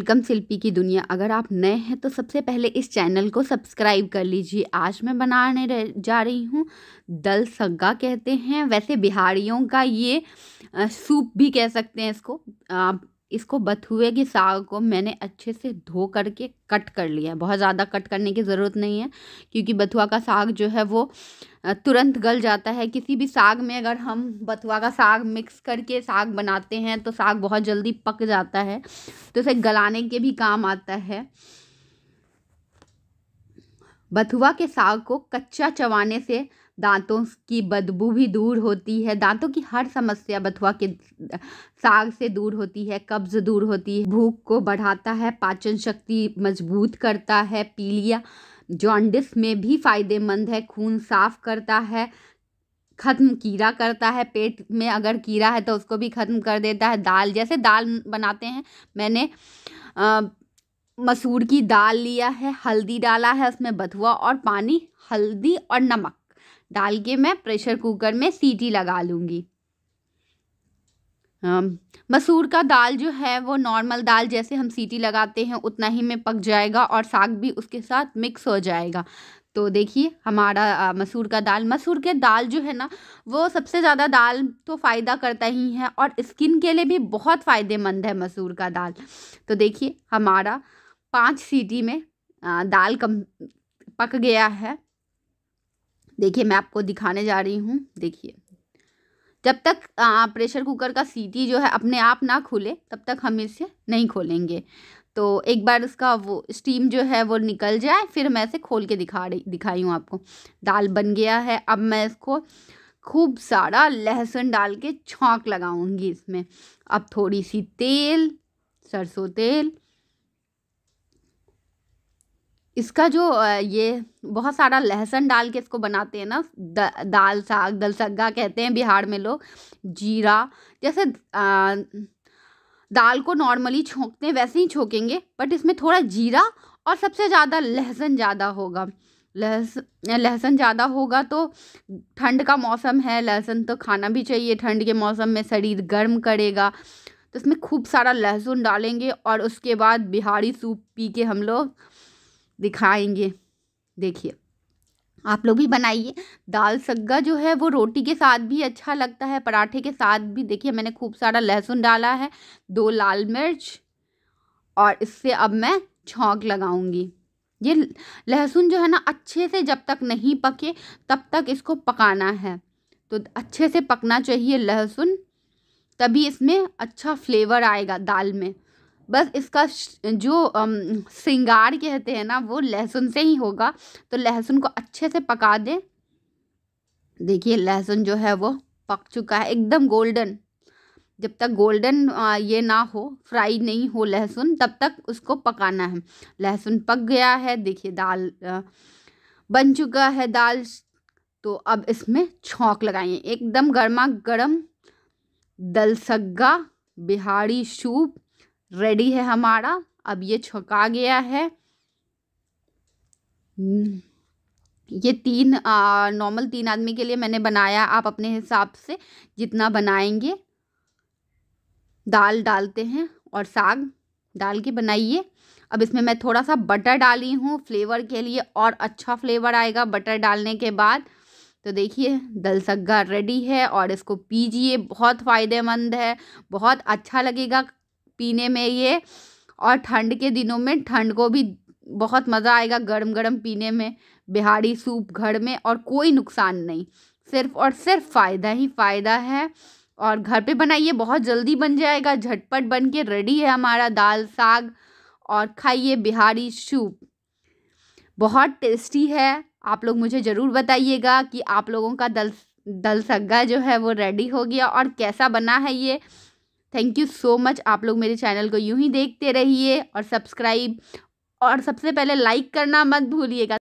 welcome शिल्पी की दुनिया अगर आप नए हैं तो सबसे पहले इस चैनल को सब्सक्राइब कर लीजिए आज मैं बनाने रह जा रही हूँ दल सग्गा कहते हैं वैसे बिहारियों का ये सूप भी कह सकते हैं इसको आप इसको बथुए के साग को मैंने अच्छे से धो करके कट कर लिया है बहुत ज़्यादा कट करने की ज़रूरत नहीं है क्योंकि बथुआ का साग जो है वो तुरंत गल जाता है किसी भी साग में अगर हम बथुआ का साग मिक्स करके साग बनाते हैं तो साग बहुत जल्दी पक जाता है तो इसे गलाने के भी काम आता है बथुआ के साग को कच्चा चबाने से दांतों की बदबू भी दूर होती है दांतों की हर समस्या बथुआ के साग से दूर होती है कब्ज़ दूर होती है भूख को बढ़ाता है पाचन शक्ति मजबूत करता है पीलिया जॉन्डिस में भी फ़ायदेमंद है खून साफ करता है ख़त्म कीड़ा करता है पेट में अगर कीड़ा है तो उसको भी ख़त्म कर देता है दाल जैसे दाल बनाते हैं मैंने आ, मसूर की दाल लिया है हल्दी डाला है उसमें बथुआ और पानी हल्दी और नमक डाल के मैं प्रेशर कुकर में सीटी लगा लूँगी मसूर का दाल जो है वो नॉर्मल दाल जैसे हम सीटी लगाते हैं उतना ही में पक जाएगा और साग भी उसके साथ मिक्स हो जाएगा तो देखिए हमारा मसूर का दाल मसूर के दाल जो है ना वो सबसे ज़्यादा दाल तो फ़ायदा करता ही है और स्किन के लिए भी बहुत फ़ायदेमंद है मसूर का दाल तो देखिए हमारा पाँच सीटी में दाल कम पक गया है देखिए मैं आपको दिखाने जा रही हूँ देखिए जब तक आ, प्रेशर कुकर का सीटी जो है अपने आप ना खुले तब तक हम इसे नहीं खोलेंगे तो एक बार उसका वो स्टीम जो है वो निकल जाए फिर मैं इसे खोल के दिखा रही दिखाई हूँ आपको दाल बन गया है अब मैं इसको खूब सारा लहसुन डाल के छोंक लगाऊंगी इसमें अब थोड़ी सी तेल सरसों तेल इसका जो ये बहुत सारा लहसुन डाल के इसको बनाते हैं ना दाल साग दलसग्गा कहते हैं बिहार में लोग जीरा जैसे दाल को नॉर्मली छोंकते हैं वैसे ही छोंकेंगे बट इसमें थोड़ा जीरा और सबसे ज़्यादा लहसुन ज़्यादा होगा लहस लहसुन ज़्यादा होगा तो ठंड का मौसम है लहसुन तो खाना भी चाहिए ठंड के मौसम में शरीर गर्म करेगा तो इसमें खूब सारा लहसुन डालेंगे और उसके बाद बिहारी सूप पी के हम लोग दिखाएंगे देखिए आप लोग भी बनाइए दाल सग्गा जो है वो रोटी के साथ भी अच्छा लगता है पराठे के साथ भी देखिए मैंने खूब सारा लहसुन डाला है दो लाल मिर्च और इससे अब मैं छोंक लगाऊंगी ये लहसुन जो है ना अच्छे से जब तक नहीं पके तब तक इसको पकाना है तो अच्छे से पकना चाहिए लहसुन तभी इसमें अच्छा फ्लेवर आएगा दाल में बस इसका जो श्रृंगार कहते हैं ना वो लहसुन से ही होगा तो लहसुन को अच्छे से पका दें देखिए लहसुन जो है वो पक चुका है एकदम गोल्डन जब तक गोल्डन ये ना हो फ्राई नहीं हो लहसुन तब तक उसको पकाना है लहसुन पक गया है देखिए दाल बन चुका है दाल तो अब इसमें छौंक लगाइए एकदम गर्मा गर्म दलसग्गा बिहारी सूप रेडी है हमारा अब ये छुका गया है हम्म, ये तीन नॉर्मल तीन आदमी के लिए मैंने बनाया आप अपने हिसाब से जितना बनाएंगे दाल डालते हैं और साग डाल के बनाइए अब इसमें मैं थोड़ा सा बटर डाली हूँ फ्लेवर के लिए और अच्छा फ्लेवर आएगा बटर डालने के बाद तो देखिए दलसग्गा रेडी है और इसको पीजिए बहुत फ़ायदेमंद है बहुत अच्छा लगेगा पीने में ये और ठंड के दिनों में ठंड को भी बहुत मज़ा आएगा गर्म गर्म पीने में बिहारी सूप घर में और कोई नुकसान नहीं सिर्फ और सिर्फ फ़ायदा ही फ़ायदा है और घर पे बनाइए बहुत जल्दी बन जाएगा झटपट बन के रेडी है हमारा दाल साग और खाइए बिहारी सूप बहुत टेस्टी है आप लोग मुझे ज़रूर बताइएगा कि आप लोगों का दल दलसग्गा जो है वो रेडी हो गया और कैसा बना है ये थैंक यू सो मच आप लोग मेरे चैनल को यूं ही देखते रहिए और सब्सक्राइब और सबसे पहले लाइक करना मत भूलिएगा